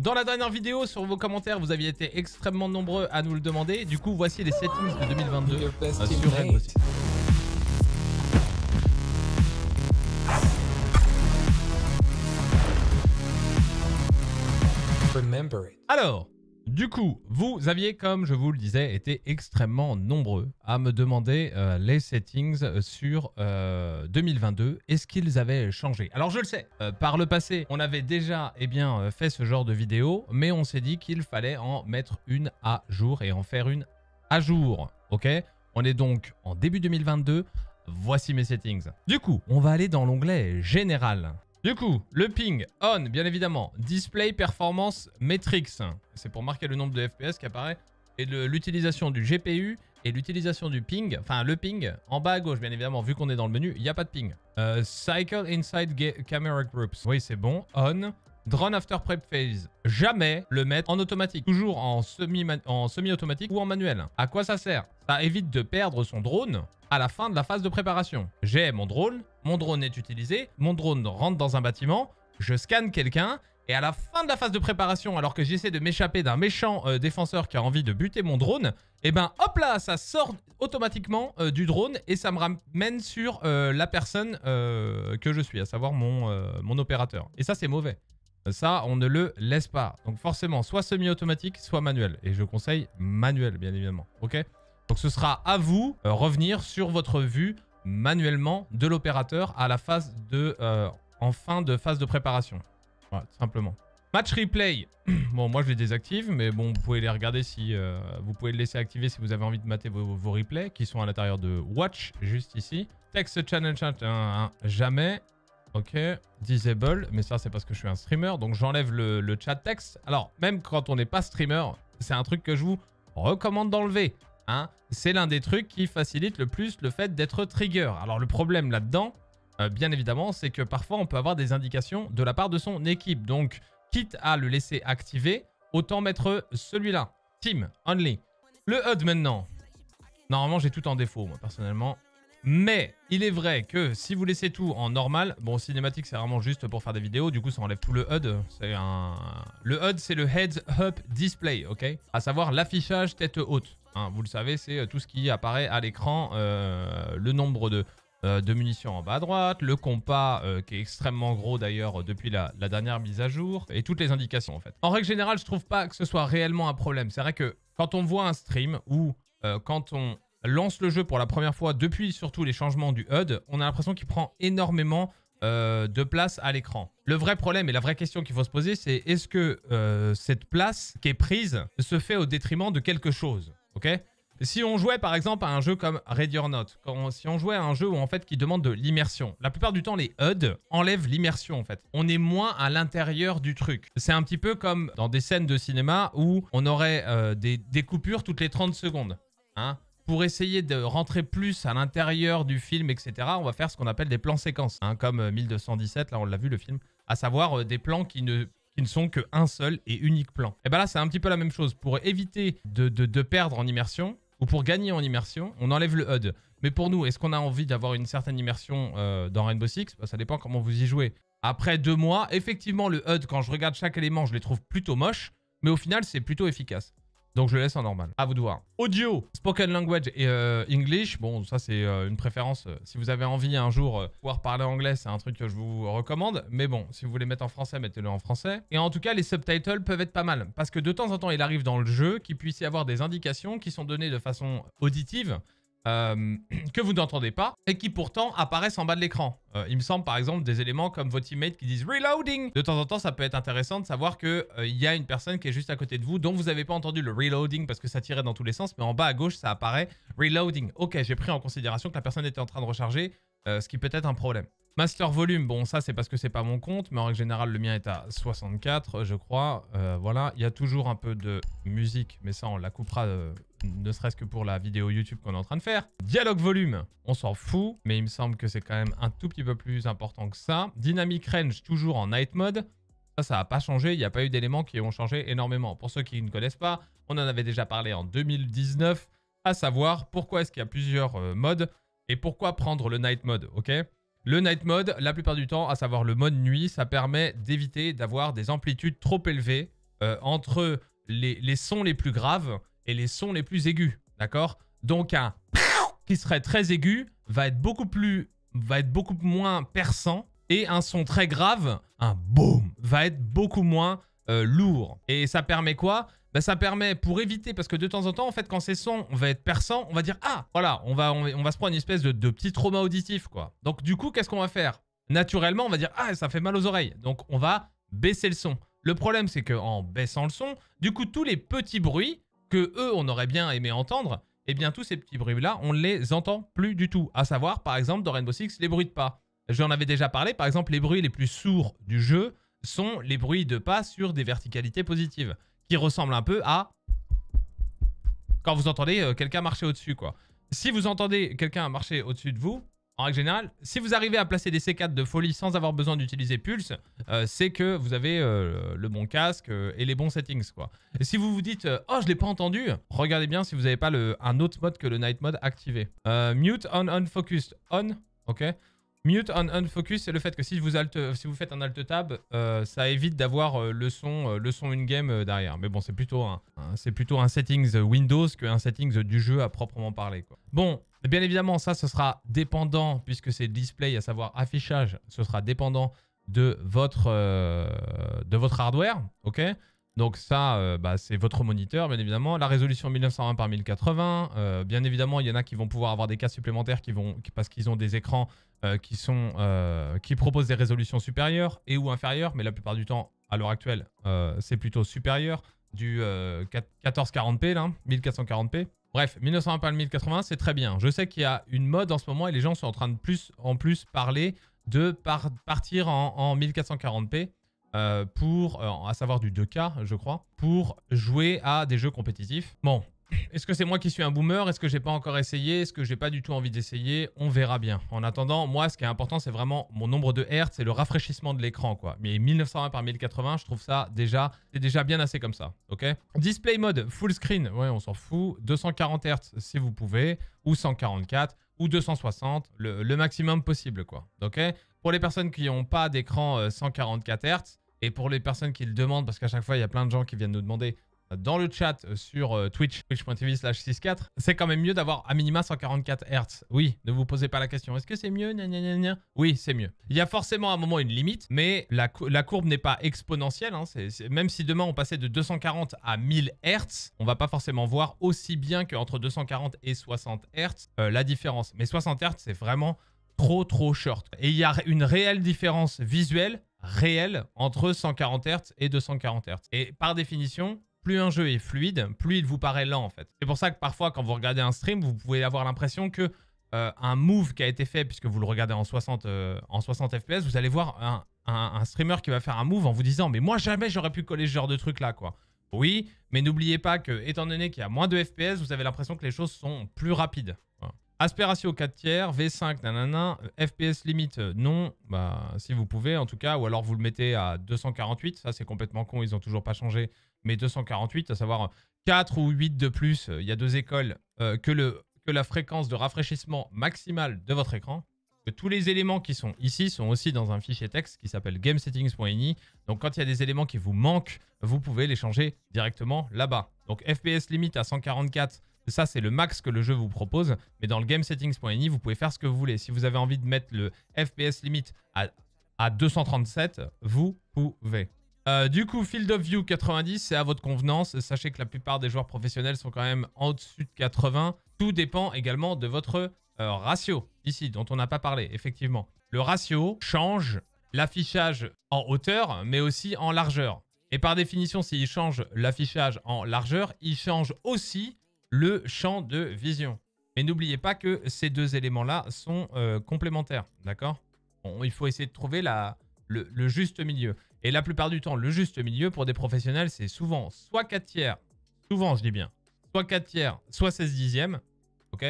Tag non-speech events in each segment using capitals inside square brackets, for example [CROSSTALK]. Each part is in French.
Dans la dernière vidéo, sur vos commentaires, vous aviez été extrêmement nombreux à nous le demander. Du coup, voici les settings de 2022 ah, Alors, du coup, vous aviez, comme je vous le disais, été extrêmement nombreux à me demander euh, les settings sur 2022. Euh, Est-ce qu'ils avaient changé Alors je le sais, euh, par le passé, on avait déjà eh bien, fait ce genre de vidéo, mais on s'est dit qu'il fallait en mettre une à jour et en faire une à jour. Ok On est donc en début 2022. Voici mes settings. Du coup, on va aller dans l'onglet Général. Du coup, le ping, on, bien évidemment. Display performance metrics. C'est pour marquer le nombre de FPS qui apparaît. Et l'utilisation du GPU et l'utilisation du ping. Enfin, le ping, en bas à gauche, bien évidemment, vu qu'on est dans le menu, il n'y a pas de ping. Euh, cycle inside camera groups. Oui, c'est bon. On. Drone after prep phase. Jamais le mettre en automatique. Toujours en semi-automatique semi ou en manuel. À quoi ça sert Ça évite de perdre son drone à la fin de la phase de préparation. J'ai mon drone, mon drone est utilisé, mon drone rentre dans un bâtiment, je scanne quelqu'un, et à la fin de la phase de préparation, alors que j'essaie de m'échapper d'un méchant euh, défenseur qui a envie de buter mon drone, et eh ben hop là, ça sort automatiquement euh, du drone et ça me ramène sur euh, la personne que je suis, à savoir mon, mon opérateur. Et ça, c'est mauvais. Ça, on ne le laisse pas. Donc forcément, soit semi-automatique, soit manuel. Et je conseille manuel, bien évidemment. Ok Donc ce sera à vous revenir sur votre vue manuellement de l'opérateur à la phase de euh, en fin de phase de préparation. Voilà, tout simplement. Match replay. [CLEARS THROAT] bon, moi je les désactive, mais bon, vous pouvez les regarder si euh, vous pouvez le laisser activer si vous avez envie de mater vos, replays qui sont à l'intérieur de Watch juste ici. Text channel chat jamais. Ok, disable, mais ça c'est parce que je suis un streamer, donc j'enlève le, le chat texte. Alors, même quand on n'est pas streamer, c'est un truc que je vous recommande d'enlever. Hein, c'est l'un des trucs qui facilite le plus le fait d'être trigger. Alors le problème là-dedans, euh, bien évidemment, c'est que parfois on peut avoir des indications de la part de son équipe. Donc, quitte à le laisser activer, autant mettre celui-là. Team, only. Le HUD maintenant. Normalement, j'ai tout en défaut, moi, personnellement. Mais il est vrai que si vous laissez tout en normal, bon cinématique c'est vraiment juste pour faire des vidéos, du coup ça enlève tout le HUD. C'est un... Le HUD c'est le Heads Up Display, ok À savoir l'affichage tête haute. Hein, vous le savez, c'est euh, tout ce qui apparaît à l'écran, euh, le nombre euh, de, munitions en bas à droite, le compas qui est extrêmement gros d'ailleurs depuis la, dernière mise à jour, et toutes les indications en fait. En règle générale, je trouve pas que ce soit réellement un problème. C'est vrai que quand on voit un stream ou quand on lance le jeu pour la première fois depuis surtout les changements du HUD, on a l'impression qu'il prend énormément euh, de place à l'écran. Le vrai problème et la vraie question qu'il faut se poser, c'est est-ce que euh, cette place qui est prise se fait au détriment de quelque chose Ok Si on jouait par exemple à un jeu comme Radio or si on jouait à un jeu où, en fait qui demande de l'immersion, la plupart du temps les HUD enlèvent l'immersion en fait. On est moins à l'intérieur du truc. C'est un petit peu comme dans des scènes de cinéma où on aurait euh, des, des coupures toutes les 30 secondes. Hein pour essayer de rentrer plus à l'intérieur du film, etc., on va faire ce qu'on appelle des plans séquences, hein, comme 1217, euh, là on l'a vu le film, à savoir euh, des plans qui ne ne sont qu'un seul et unique plan. Et eh bien là, c'est un petit peu la même chose. Pour éviter de, perdre en immersion, ou pour gagner en immersion, on enlève le HUD. Mais pour nous, est-ce qu'on a envie d'avoir une certaine immersion euh, dans Rainbow Six bah, Ça dépend comment vous y jouez. Après deux mois, effectivement, le HUD, quand je regarde chaque élément, je les trouve plutôt moches, mais au final, c'est plutôt efficace. Donc je le laisse en normal. À vous de voir. Audio, spoken language et euh, English. Bon, ça c'est euh, une préférence. Euh, si vous avez envie un jour de pouvoir parler anglais, c'est un truc que je vous recommande. Mais bon, si vous voulez mettre en français, mettez-le en français. Et en tout cas, les subtitles peuvent être pas mal. Parce que de temps en temps, il arrive dans le jeu qu'il puisse y avoir des indications qui sont données de façon auditive. Euh, [CLEARS THROAT] que vous n'entendez pas et qui pourtant apparaissent en bas de l'écran. Euh, il me semble par exemple des éléments comme vos teammates qui disent reloading. De temps en temps, ça peut être intéressant de savoir que euh, il y a une personne qui est juste à côté de vous dont vous n'avez pas entendu le reloading parce que ça tirait dans tous les sens, mais en bas à gauche, ça apparaît reloading. Ok, j'ai pris en considération que la personne était en train de recharger, ce qui peut être un problème. Master Volume, bon ça c'est parce que c'est pas mon compte, mais en règle générale le mien est à 64 je crois. Euh, voilà, il y a toujours un peu de musique, mais ça on la coupera euh, ne serait-ce que pour la vidéo YouTube qu'on est en train de faire. Dialogue Volume, on s'en fout, mais il me semble que c'est quand même un tout petit peu plus important que ça. Dynamic Range, toujours en Night Mode. Ça, ça n'a pas changé, il n'y a pas eu d'éléments qui ont changé énormément. Pour ceux qui ne connaissent pas, on en avait déjà parlé en 2019, à savoir pourquoi est-ce qu'il y a plusieurs euh, modes et pourquoi prendre le Night Mode, ok le night mode, la plupart du temps, à savoir le mode nuit, ça permet d'éviter d'avoir des amplitudes trop élevées euh, entre les, sons les plus graves et les sons les plus aigus. D'accord Donc un [LAUGHS] qui serait très aigu va être beaucoup plus va être beaucoup moins perçant et un son très grave, un boom, va être beaucoup moins euh, lourd. Et ça permet quoi bah, ça permet pour éviter, parce que de temps en temps, en fait, quand ces sons, on va être perçants on va dire Ah, voilà, on va, on va se prendre une espèce de, de petit trauma auditif, quoi. Donc, du coup, qu'est-ce qu'on va faire Naturellement, on va dire Ah, ça fait mal aux oreilles. Donc, on va baisser le son. Le problème, c'est qu'en baissant le son, du coup, tous les petits bruits que eux, on aurait bien aimé entendre, eh bien, tous ces petits bruits-là, on ne les entend plus du tout. À savoir, par exemple, dans Rainbow Six, les bruits de pas. J'en avais déjà parlé, par exemple, les bruits les plus sourds du jeu sont les bruits de pas sur des verticalités positives qui ressemble un peu à quand vous entendez euh, quelqu'un marcher au-dessus, quoi. Si vous entendez quelqu'un marcher au-dessus de vous, en règle générale, si vous arrivez à placer des C4 de folie sans avoir besoin d'utiliser Pulse, euh, c'est que vous avez euh, le bon casque et les bons settings, quoi. Et si vous vous dites Oh, je l'ai pas entendu », regardez bien si vous n'avez pas un autre mode que le Night Mode activé. mute on, on, focused, on, ok Mute on unfocus, c'est le fait que si vous, si vous faites un alt tab, euh, ça évite d'avoir euh, le son, euh, le in-game derrière. Mais bon, c'est plutôt, un, plutôt un settings Windows qu'un settings du jeu à proprement parler. Bon, bien évidemment, ça, ce sera dépendant, puisque c'est display, à savoir affichage, ce sera dépendant de votre, de votre hardware, ok donc ça, euh, bah, c'est votre moniteur, bien évidemment. La résolution 1920 par 1080. Euh, bien évidemment, il y en a qui vont pouvoir avoir des cas supplémentaires qui vont, parce qu'ils ont des écrans euh, qui, sont, qui proposent des résolutions supérieures et ou inférieures, mais la plupart du temps, à l'heure actuelle, c'est plutôt supérieur du 1440p, là, 1440p. Bref, 1920 par 1080, c'est très bien. Je sais qu'il y a une mode en ce moment et les gens sont en train de plus en plus parler de partir en 1440p. Euh, pour, euh, à savoir du 2K, je crois, pour jouer à des jeux compétitifs. Bon, est-ce que c'est moi qui suis un boomer Est-ce que j'ai pas encore essayé Est-ce que j'ai pas du tout envie d'essayer On verra bien. En attendant, moi, ce qui est important, c'est vraiment mon nombre de hertz C'est le rafraîchissement de l'écran, quoi. Mais 1920 par 1080, je trouve ça déjà, c'est déjà bien assez comme ça, ok Display mode, full screen, ouais, on s'en fout. 240 hertz si vous pouvez, ou 144 ou 260, le, le maximum possible, quoi. Ok Pour les personnes qui n'ont pas d'écran 144 euh, hertz, et pour les personnes qui le demandent, parce qu'à chaque fois, il y a plein de gens qui viennent nous demander euh, dans le chat euh, sur euh, Twitch, twitch.tv slash 64, c'est quand même mieux d'avoir à minima 144 Hz. Oui, ne vous posez pas la question, est-ce que c'est mieux Oui, c'est mieux. Il y a forcément à un moment une limite, mais la, courbe n'est pas exponentielle. Hein, même si demain on passait de 240 à 1000 Hz, on va pas forcément voir aussi bien qu'entre 240 et 60 Hz la différence. Mais 60 Hz, c'est vraiment trop trop short. Et il y a une réelle différence visuelle réel entre 140 Hz et 240 Hz. Et par définition, plus un jeu est fluide, plus il vous paraît lent en fait. C'est pour ça que parfois quand vous regardez un stream, vous pouvez avoir l'impression que euh, un move qui a été fait, puisque vous le regardez en 60, euh, en 60 fps, vous allez voir un, un, streamer qui va faire un move en vous disant mais moi jamais j'aurais pu coller ce genre de truc là quoi. Oui, mais n'oubliez pas que étant donné qu'il y a moins de fps, vous avez l'impression que les choses sont plus rapides. Aspiration 4 tiers, V5, nanana, FPS limite, euh, non, bah, si vous pouvez en tout cas, ou alors vous le mettez à 248, ça c'est complètement con, ils n'ont toujours pas changé, mais 248, à savoir 4 ou 8 de plus, euh, il y a deux écoles, euh, que, le, que la fréquence de rafraîchissement maximale de votre écran, que tous les éléments qui sont ici sont aussi dans un fichier texte qui s'appelle gamesettings.ini, donc quand il y a des éléments qui vous manquent, vous pouvez les changer directement là-bas. Donc FPS limite à 144, ça, c'est le max que le jeu vous propose. Mais dans le Game Settings.ini, vous pouvez faire ce que vous voulez. Si vous avez envie de mettre le FPS limite à, à 237, vous pouvez. Euh, du coup, Field of View 90, c'est à votre convenance. Sachez que la plupart des joueurs professionnels sont quand même en dessus de 80. Tout dépend également de votre euh, ratio, ici, dont on n'a pas parlé, effectivement. Le ratio change l'affichage en hauteur, mais aussi en largeur. Et par définition, s'il change l'affichage en largeur, il change aussi le champ de vision. Mais n'oubliez pas que ces deux éléments-là sont euh, complémentaires, d'accord Il faut essayer de trouver la, le, juste milieu. Et la plupart du temps, le juste milieu pour des professionnels, c'est souvent soit 4 tiers, souvent je dis bien, soit 4 tiers, soit 16 dixièmes, ok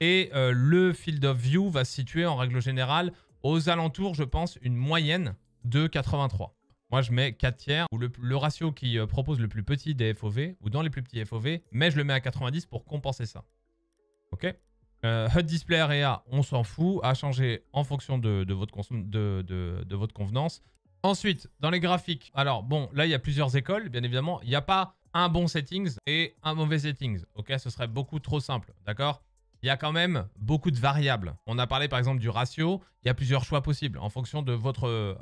Et euh, le field of view va se situer en règle générale aux alentours, je pense, une moyenne de 83. Moi, je mets 4 tiers, ou le, ratio qui euh, propose le plus petit des FOV, ou dans les plus petits FOV, mais je le mets à 90 pour compenser ça. Ok HUD euh, Display Area, on s'en fout, à changer en fonction de, votre de, votre convenance. Ensuite, dans les graphiques, alors bon, là, il y a plusieurs écoles, bien évidemment. Il n'y a pas un bon settings et un mauvais settings. Ok, ce serait beaucoup trop simple, d'accord il y a quand même beaucoup de variables. On a parlé par exemple du ratio, il y a plusieurs choix possibles en fonction de votre, euh,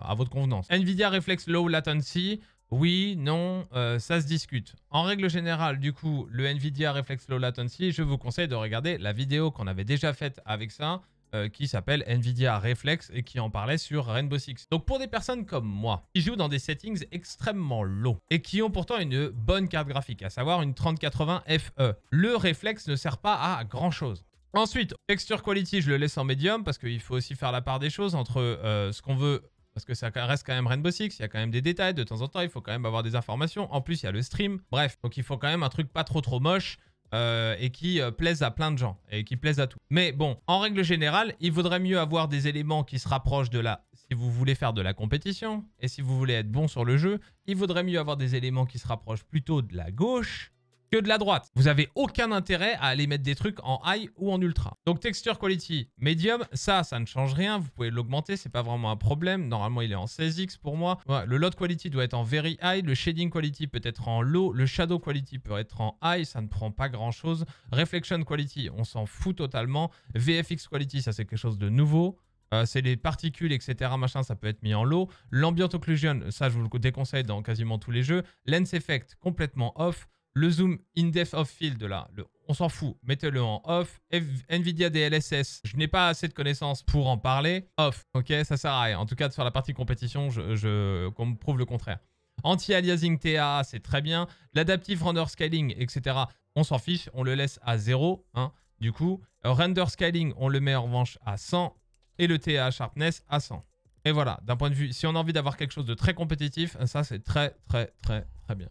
à votre convenance. NVIDIA Reflex Low Latency, oui, non, euh, ça se discute. En règle générale, du coup, le NVIDIA Reflex Low Latency, je vous conseille de regarder la vidéo qu'on avait déjà faite avec ça, euh, qui s'appelle Nvidia Reflex et qui en parlait sur Rainbow Six. Donc pour des personnes comme moi, qui jouent dans des settings extrêmement longs et qui ont pourtant une bonne carte graphique, à savoir une 3080 FE, le Reflex ne sert pas à grand chose. Ensuite, texture quality, je le laisse en médium parce qu'il faut aussi faire la part des choses entre euh, ce qu'on veut parce que ça reste quand même Rainbow Six, il y a quand même des détails de temps en temps, il faut quand même avoir des informations. En plus, il y a le stream. Bref, donc il faut quand même un truc pas trop trop moche euh, et qui euh, plaisent à plein de gens et qui plaisent à tout. Mais bon, en règle générale, il vaudrait mieux avoir des éléments qui se rapprochent de la... Si vous voulez faire de la compétition et si vous voulez être bon sur le jeu, il vaudrait mieux avoir des éléments qui se rapprochent plutôt de la gauche que de la droite. Vous avez aucun intérêt à aller mettre des trucs en high ou en ultra. Donc texture quality medium, ça, ça ne change rien. Vous pouvez l'augmenter, c'est pas vraiment un problème. Normalement, il est en 16x pour moi. le load quality doit être en very high. Le shading quality peut être en low. Le shadow quality peut être en high. Ça ne prend pas grand chose. Reflection quality, on s'en fout totalement. VFX quality, ça c'est quelque chose de nouveau. Euh, c'est les particules, etc. Machin, ça peut être mis en low. L'ambient occlusion, ça je vous le déconseille dans quasiment tous les jeux. Lens effect, complètement off. Le zoom in-depth of field là, on s'en fout, mettez-le en off. NVIDIA DLSS, je n'ai pas assez de connaissances pour en parler. Off, ok, ça sert à rien. En tout cas, sur la partie compétition, je, me prouve le contraire. Anti-aliasing TA, c'est très bien. L'adaptive render scaling, etc. On s'en fiche, on le laisse à 0. Hein. du coup, render scaling, on le met en revanche à 100. Et le TA sharpness à 100. Et voilà, d'un point de vue, si on a envie d'avoir quelque chose de très compétitif, ça c'est très très très très bien.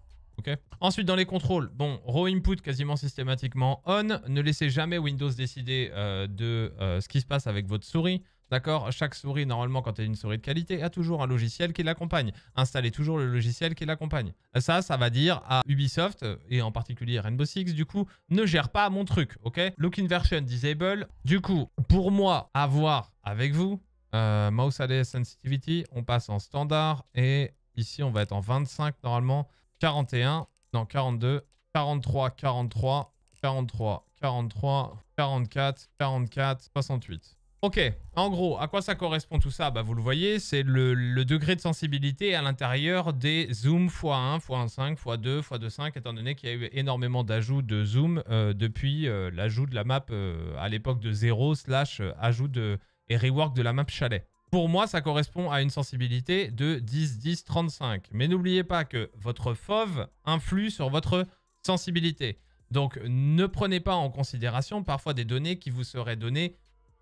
Ensuite, dans les contrôles, bon, raw input quasiment systématiquement on. Ne laissez jamais Windows décider euh, de euh, ce qui se passe avec votre souris. D'accord Chaque souris, normalement, quand elle est une souris de qualité, a toujours un logiciel qui l'accompagne. Installez toujours le logiciel qui l'accompagne. Ça, ça va dire à Ubisoft, et en particulier Rainbow Six, du coup, ne gère pas mon truc, ok Look version disable. Du coup, pour moi, avoir avec vous, euh, mouse ADS sensitivity, on passe en standard, et ici, on va être en 25, normalement. 41, non 42, 43, 43, 43, 43, 44, 44, 68. Ok, en gros, à quoi ça correspond tout ça bah, Vous le voyez, c'est le, degré de sensibilité à l'intérieur des zooms x1, x1.5, x2, x2.5, étant donné qu'il y a eu énormément d'ajouts de zoom euh, depuis euh, l'ajout de la map euh, à l'époque de 0 slash ajout de, et rework de la map chalet. Pour moi, ça correspond à une sensibilité de 10, 10, 35. Mais n'oubliez pas que votre FOV influe sur votre sensibilité. Donc ne prenez pas en considération parfois des données qui vous seraient données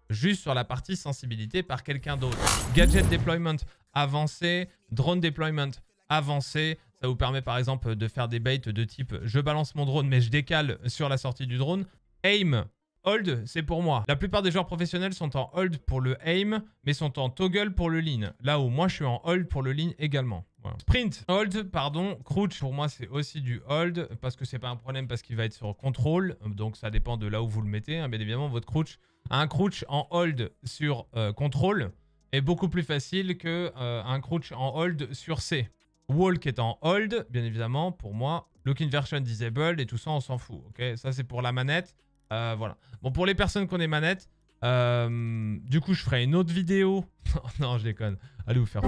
juste sur la partie sensibilité par quelqu'un d'autre. Gadget deployment avancé, drone deployment avancé. Ça vous permet par exemple de faire des baits de type je balance mon drone mais je décale sur la sortie du drone. Aim Hold, c'est pour moi. La plupart des joueurs professionnels sont en hold pour le aim, mais sont en toggle pour le lean. Là où moi, je suis en hold pour le lean également. Sprint, hold, pardon, crouch, pour moi, c'est aussi du hold, parce que c'est pas un problème, parce qu'il va être sur contrôle, donc ça dépend de là où vous le mettez. Hein. Bien évidemment, votre crouch, un crouch en hold sur euh, contrôle est beaucoup plus facile qu'un euh, un crouch en hold sur C. Walk est en hold, bien évidemment, pour moi. Look version disabled et tout ça, on s'en fout. Ok, Ça, c'est pour la manette. Euh, voilà. Bon, pour les personnes qui ont des manettes, euh, du coup, je ferai une autre vidéo. [LAUGHS] non, je déconne. Allez vous faire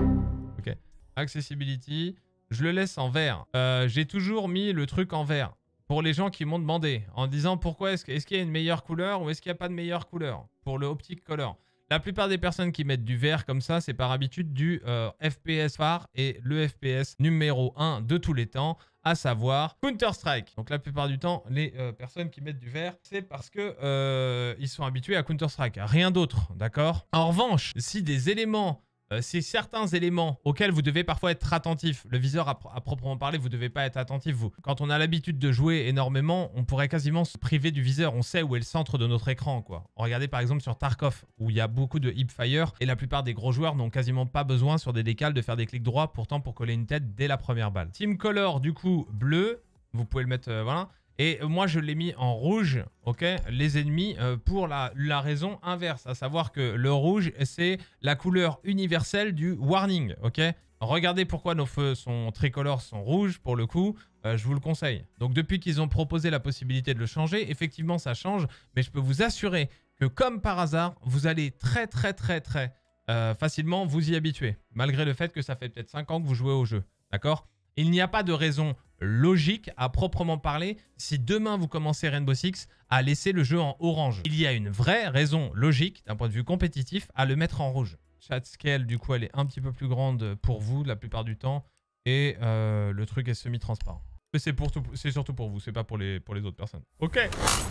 Ok. Accessibility. Je le laisse en vert. Euh, j'ai toujours mis le truc en vert. Pour les gens qui m'ont demandé, en disant pourquoi est-ce est qu'il y a une meilleure couleur ou est-ce qu'il n'y a pas de meilleure couleur pour le optique color. La plupart des personnes qui mettent du vert comme ça, c'est par habitude du FPS phare et le FPS numéro 1 de tous les temps à savoir Counter-Strike. Donc la plupart du temps, les euh, personnes qui mettent du vert, c'est parce que euh, ils sont habitués à Counter-Strike, rien d'autre, d'accord En revanche, si des éléments c'est euh, certains éléments auxquels vous devez parfois être attentif. Le viseur, à, proprement parler, vous devez pas être attentif, vous. Quand on a l'habitude de jouer énormément, on pourrait quasiment se priver du viseur. On sait où est le centre de notre écran, quoi. Regardez par exemple sur Tarkov, où il y a beaucoup de hipfire, et la plupart des gros joueurs n'ont quasiment pas besoin sur des décales de faire des clics droits, pourtant pour coller une tête dès la première balle. Team Color, du coup, bleu, vous pouvez le mettre, euh, voilà. Et moi, je l'ai mis en rouge, ok, les ennemis, euh, pour la, raison inverse, à savoir que le rouge, c'est la couleur universelle du warning, ok Regardez pourquoi nos feux sont tricolores sont rouges, pour le coup, euh, je vous le conseille. Donc depuis qu'ils ont proposé la possibilité de le changer, effectivement, ça change, mais je peux vous assurer que comme par hasard, vous allez très très très très euh, facilement vous y habituer, malgré le fait que ça fait peut-être 5 ans que vous jouez au jeu, d'accord il n'y a pas de raison logique à proprement parler si demain vous commencez Rainbow Six à laisser le jeu en orange. Il y a une vraie raison logique d'un point de vue compétitif à le mettre en rouge. Chat scale, du coup, elle est un petit peu plus grande pour vous la plupart du temps et euh, le truc est semi-transparent. Mais C'est surtout pour vous, c'est pas pour les, pour les autres personnes. Ok,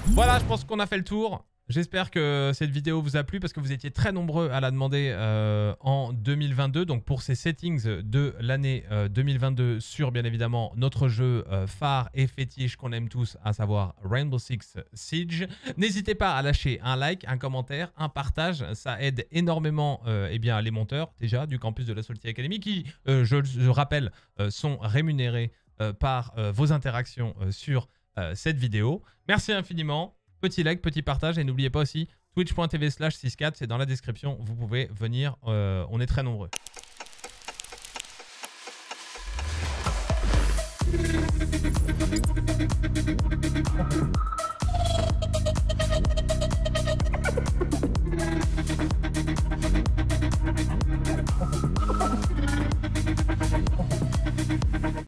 voilà, je pense qu'on a fait le tour. J'espère que cette vidéo vous a plu parce que vous étiez très nombreux à la demander euh, en 2022. Donc pour ces settings de l'année 2022 euh, sur bien évidemment notre jeu euh, phare et fétiche qu'on aime tous, à savoir Rainbow Six Siege. N'hésitez pas à lâcher un like, un commentaire, un partage. Ça aide énormément eh bien, les monteurs déjà du campus de la Solitaire Academy qui, je, je, rappelle, sont rémunérés par vos interactions sur cette vidéo. Merci infiniment Petit like, petit partage et n'oubliez pas aussi twitch.tv slash 64, c'est dans la description, vous pouvez venir, euh, on est très nombreux.